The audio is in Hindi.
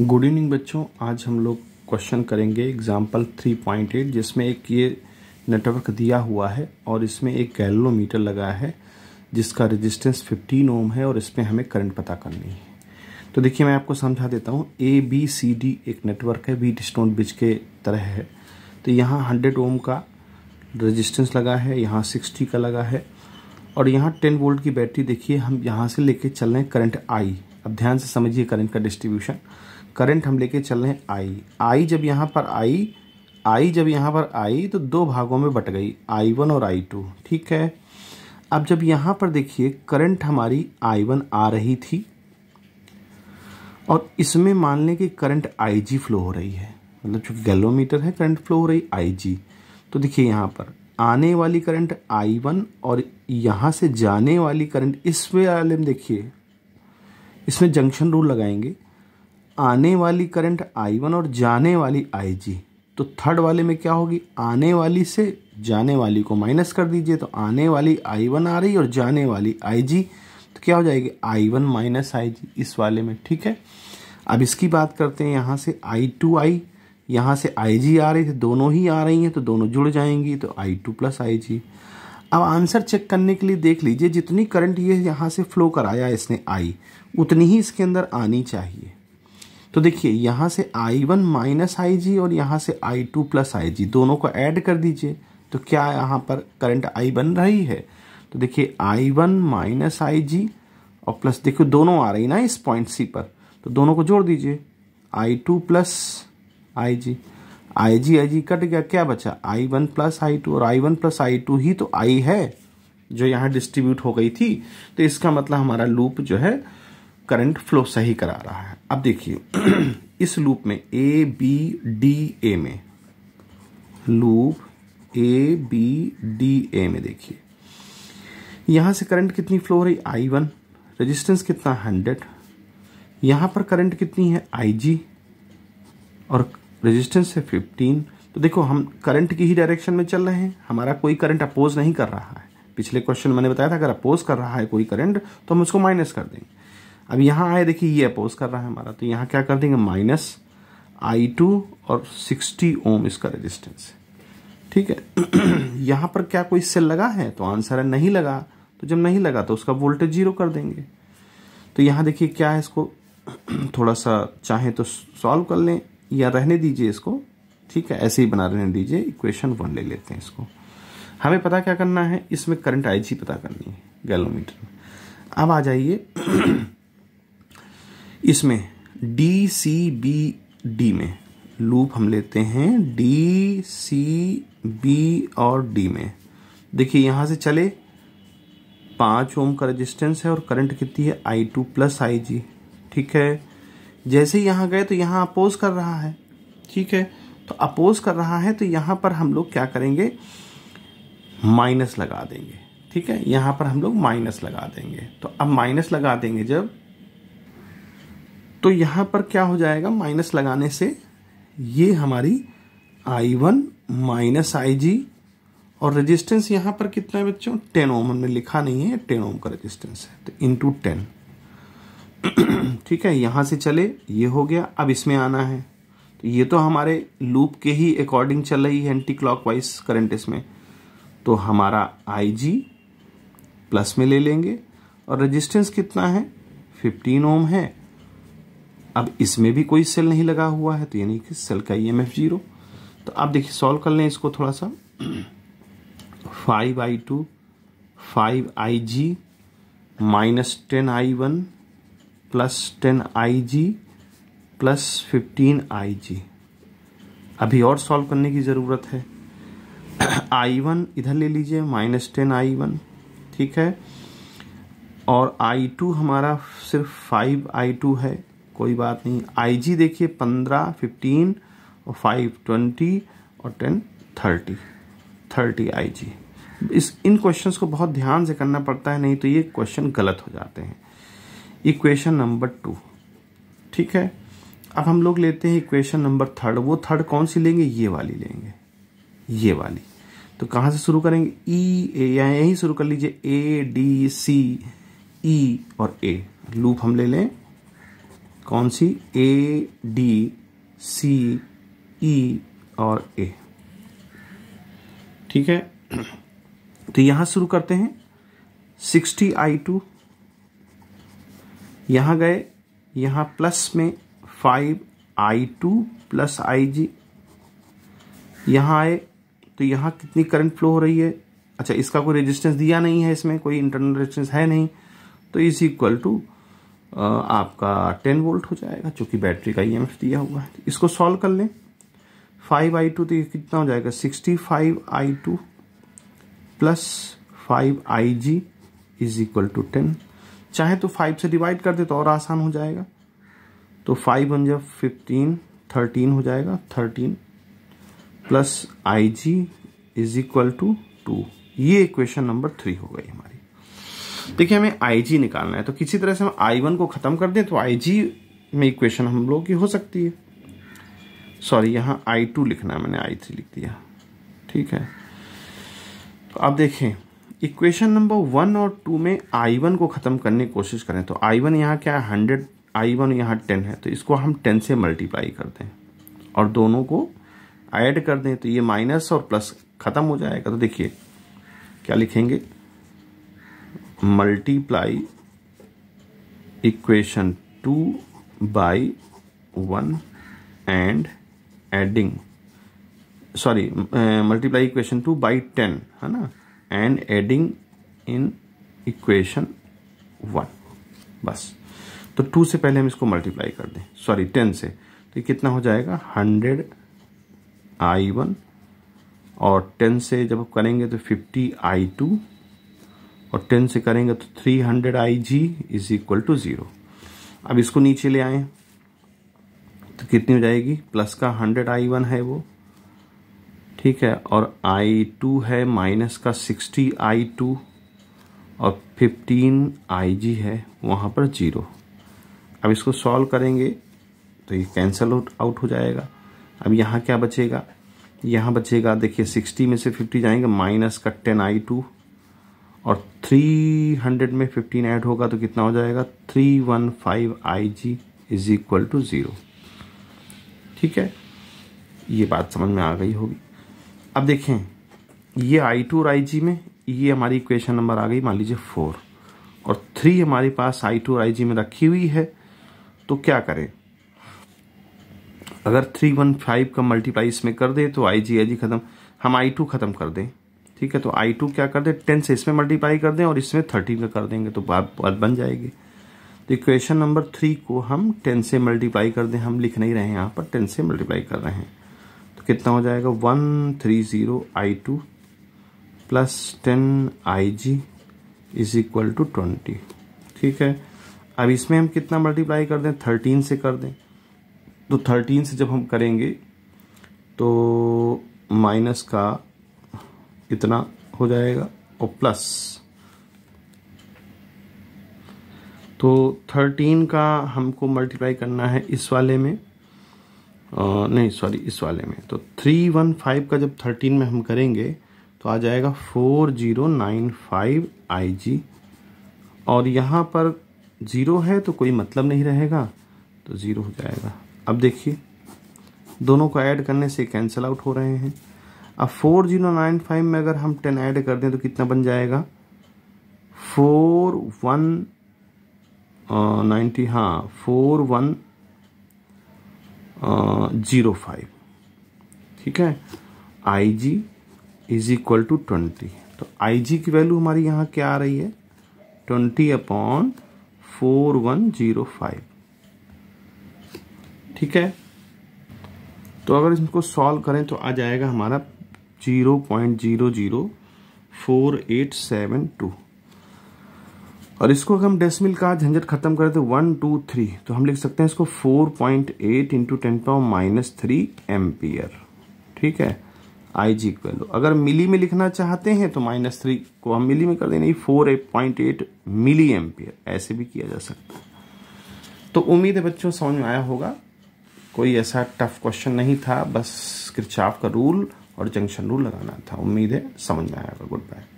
गुड इवनिंग बच्चों आज हम लोग क्वेश्चन करेंगे एग्जाम्पल 3.8 जिसमें एक ये नेटवर्क दिया हुआ है और इसमें एक गैलोमीटर लगा है जिसका रेजिस्टेंस 15 ओम है और इसमें हमें करंट पता करनी है तो देखिए मैं आपको समझा देता हूँ ए बी सी डी एक नेटवर्क है बीट स्टोन ब्रिज के तरह है तो यहाँ हंड्रेड ओम का रजिस्टेंस लगा है यहाँ सिक्सटी का लगा है और यहाँ टेन वोल्ट की बैटरी देखिए हम यहाँ से लेके चल रहे हैं करंट आई अब ध्यान से समझिए करंट का डिस्ट्रीब्यूशन करंट हम लेके चल रहे हैं आई आई जब यहाँ पर आई आई जब यहाँ पर आई तो दो भागों में बट गई आई वन और आई टू ठीक है अब जब यहाँ पर देखिए करंट हमारी आई वन आ रही थी और इसमें मान लें कि करंट आई जी फ्लो हो रही है मतलब चूंकि गैलोमीटर है करंट फ्लो हो रही आई जी तो देखिए यहाँ पर आने वाली करंट आई वन और यहाँ से जाने वाली करंट इस वे आलम देखिए इसमें जंक्शन रूल लगाएंगे आने वाली करंट आई वन और जाने वाली आई जी तो थर्ड वाले में क्या होगी आने वाली से जाने वाली को माइनस कर दीजिए तो आने वाली आई वन आ रही और जाने वाली आई जी तो क्या हो जाएगी आई वन माइनस आई जी इस वाले में ठीक है अब इसकी बात करते हैं यहाँ से आई टू आई यहाँ से आई जी आ रही थी दोनों ही आ रही हैं तो दोनों जुड़ जाएंगी तो आई टू प्लस आई जी अब आंसर चेक करने के लिए देख लीजिए जितनी करंट ये यहाँ से फ्लो कराया इसने आई उतनी ही इसके अंदर आनी चाहिए तो देखिए यहाँ से I one minus I G और यहाँ से आई टू प्लस आई जी दोनों को ऐड कर दीजिए तो क्या यहाँ पर करंट आई बन रही है तो देखिए I one minus I G और प्लस देखिए दोनों आ रही ना इस पॉइंट सी पर तो दोनों को जोड़ दीजिए I two plus I G I G I G cut गया क्या बचा I one plus I two और I one plus I two ही तो आई है जो यहाँ डिस्ट्रीब्यूट हो गई थी तो इसका मतलब हमारा लूप जो है करंट फ्लो सही करा रहा है अब देखिए इस लूप में ए बी डी ए में loop A B D A में देखिए यहां से करंट कितनी फ्लो हो रही आई वन रजिस्टेंस कितना हंड्रेड यहां पर करंट कितनी है आई जी और रजिस्टेंस है फिफ्टीन तो देखो हम करंट की ही डायरेक्शन में चल रहे हैं हमारा कोई करंट अपोज नहीं कर रहा है पिछले क्वेश्चन मैंने बताया था अगर अपोज कर रहा है कोई करंट तो हम उसको माइनस कर देंगे अब यहाँ आए देखिए ये अपोज कर रहा है हमारा तो यहाँ क्या कर देंगे माइनस आई टू और सिक्सटी ओम इसका रेजिस्टेंस है ठीक है यहाँ पर क्या कोई सेल लगा है तो आंसर है नहीं लगा तो जब नहीं लगा तो उसका वोल्टेज जीरो कर देंगे तो यहाँ देखिए क्या है इसको थोड़ा सा चाहे तो सॉल्व कर लें या रहने दीजिए इसको ठीक है ऐसे ही बना रहने दीजिए इक्वेशन वन ले लेते हैं इसको हमें पता क्या करना है इसमें करंट आई पता करनी है गैलोमीटर में अब आ जाइए इसमें डी सी बी डी में लूप हम लेते हैं डी सी बी और डी में देखिए यहां से चले पांच ओम का रेजिस्टेंस है और करंट कितनी है आई टू प्लस आई जी ठीक है जैसे ही यहाँ गए तो यहाँ अपोज कर रहा है ठीक है तो अपोज कर रहा है तो यहाँ पर हम लोग क्या करेंगे माइनस लगा देंगे ठीक है यहां पर हम लोग माइनस लगा देंगे तो अब माइनस लगा देंगे जब तो यहाँ पर क्या हो जाएगा माइनस लगाने से ये हमारी I one minus I G और रेजिस्टेंस यहाँ पर कितना है बच्चों टेन ओम हमने लिखा नहीं है टेन ओम का रेजिस्टेंस है तो इंटू टेन ठीक है यहाँ से चले ये हो गया अब इसमें आना है तो ये तो हमारे लूप के ही अकॉर्डिंग चल रही है एंटी क्लॉक वाइज करेंट इसमें तो हमारा आई जी प्लस में ले लेंगे और रेजिस्टेंस कितना है फिफ्टीन ओम है अब इसमें भी कोई सेल नहीं लगा हुआ है तो यानी कि सेल का ई एम एफ जीरो तो आप देखिए सॉल्व कर लें इसको थोड़ा सा five I two five I G minus ten I one plus ten I G plus fifteen I G अभी और सॉल्व करने की ज़रूरत है आई वन इधर ले लीजिए माइनस टेन आई वन ठीक है और आई टू हमारा सिर्फ फाइव आई टू है कोई बात नहीं आईजी देखिए पंद्रह फिफ्टीन और फाइव ट्वेंटी और टेन थर्टी थर्टी आईजी इस इन क्वेश्चंस को बहुत ध्यान से करना पड़ता है नहीं तो ये क्वेश्चन गलत हो जाते हैं इक्वेशन नंबर टू ठीक है अब हम लोग लेते हैं इक्वेशन नंबर थर्ड वो थर्ड कौन सी लेंगे ये वाली लेंगे ये वाली तो कहाँ से शुरू करेंगे ई e, ए या यहीं शुरू कर लीजिए ए डी सी ई और ए लूप हम ले लें कौन सी ए डी सी ई और ए ठीक है तो यहां शुरू करते हैं सिक्सटी आई टू यहां गए यहां प्लस में five I two plus I G यहां आए तो यहां कितनी करंट फ्लो हो रही है अच्छा इसका कोई रेजिस्टेंस दिया नहीं है इसमें कोई इंटरनल रेजिस्टेंस है नहीं तो इज इक्वल टू आपका टेन वोल्ट हो जाएगा चूंकि बैटरी का ई e दिया हुआ है इसको सॉल्व कर लें फाइव आई टू तो ये कितना हो जाएगा sixty five I two plus five I G is equal to ten चाहे तो फाइव से डिवाइड कर दे तो और आसान हो जाएगा तो फाइव वन जब फिफ्टीन थर्टीन हो जाएगा thirteen plus I G is equal to two ये इक्वेशन नंबर थ्री हो गई हमारी देखिए हमें आई निकालना है तो किसी तरह से हम आई को ख़त्म कर दें तो आई में इक्वेशन हम लोगों की हो सकती है सॉरी यहाँ आई टू लिखना है मैंने आई थ्री लिख दिया ठीक है तो आप देखें इक्वेशन नंबर वन और टू में आई वन को ख़त्म करने की कोशिश करें तो आई वन यहाँ क्या है हंड्रेड आई वन यहाँ टेन है तो इसको हम टेन से मल्टीप्लाई कर दें और दोनों को ऐड कर दें तो ये माइनस और प्लस ख़त्म हो जाएगा तो देखिए क्या लिखेंगे multiply equation two by one and adding sorry multiply equation two by ten है ना and adding in equation one बस तो टू से पहले हम इसको मल्टीप्लाई कर दें सॉरी टेन से तो कितना हो जाएगा हंड्रेड आई वन और टेन से जब करेंगे तो फिफ्टी आई टू और टेन से करेंगे तो three hundred I G is equal to zero अब इसको नीचे ले आए तो कितनी हो जाएगी प्लस का हंड्रेड आई वन है वो ठीक है और आई टू है माइनस का सिक्सटी आई टू और फिफ्टीन आई जी है वहाँ पर जीरो अब इसको सॉल्व करेंगे तो ये कैंसल आउट हो जाएगा अब यहाँ क्या बचेगा यहाँ बचेगा देखिए सिक्सटी में से फिफ्टी जाएंगे माइनस का टेन आई टू और 300 में 15 ऐड होगा तो कितना हो जाएगा 315 one five I G is equal to zero ठीक है ये बात समझ में आ गई होगी अब देखें ये आई टू और आई जी में ये हमारी इक्वेशन नंबर आ गई मान लीजिए फोर और थ्री हमारे पास आई टू और आई जी में रखी हुई है तो क्या करें अगर थ्री वन फाइव का मल्टीप्लाई इसमें कर दे तो आई जी आई जी ख़त्म हम आई टू ख़त्म कर दें ठीक है तो आई टू क्या कर दें टेन से इसमें मल्टीप्लाई कर दें और इसमें थर्टीन का कर देंगे तो बात बात बन जाएगी तो इक्वेशन नंबर थ्री को हम टेन से मल्टीप्लाई कर दें हम लिख नहीं रहे हैं यहाँ पर टेन से मल्टीप्लाई कर रहे हैं तो कितना हो जाएगा one three zero I two plus ten I G is equal to twenty ठीक है अब इसमें हम कितना मल्टीप्लाई कर दें थर्टीन से कर दें तो थर्टीन से जब हम करेंगे तो माइनस का इतना हो जाएगा और प्लस तो थर्टीन का हमको मल्टीप्लाई करना है इस वाले में आ, नहीं सॉरी इस वाले में तो थ्री वन फाइव का जब थर्टीन में हम करेंगे तो आ जाएगा four zero nine five I G और यहाँ पर ज़ीरो है तो कोई मतलब नहीं रहेगा तो ज़ीरो हो जाएगा अब देखिए दोनों को ऐड करने से कैंसिल आउट हो रहे हैं अब फोर जीरो नाइन फाइव में अगर हम टेन ऐड कर दें तो कितना बन जाएगा फोर वन नाइन्टी हाँ फोर वन जीरो फाइव ठीक है I G is equal to twenty तो आई जी की वैल्यू हमारी यहाँ क्या आ रही है twenty upon four one zero five ठीक है तो अगर इसको सॉल्व करें तो आ जाएगा हमारा zero point zero zero four eight seven two और इसको अगर हम डेसिमल का झंझट खत्म करें तो वन टू थ्री तो हम लिख सकते हैं इसको four point eight into ten power minus three ampere ठीक है आई जी इक्वल अगर मिली में लिखना चाहते हैं तो माइनस थ्री को हम मिली में कर देंगे four eight point eight milli ampere ऐसे भी किया जा सकता है तो उम्मीद है बच्चों समझ में आया होगा कोई ऐसा टफ क्वेश्चन नहीं था बस किरचाप का रूल और जंक्शन रूल लगाना था उम्मीद है समझ में आया गुड बाय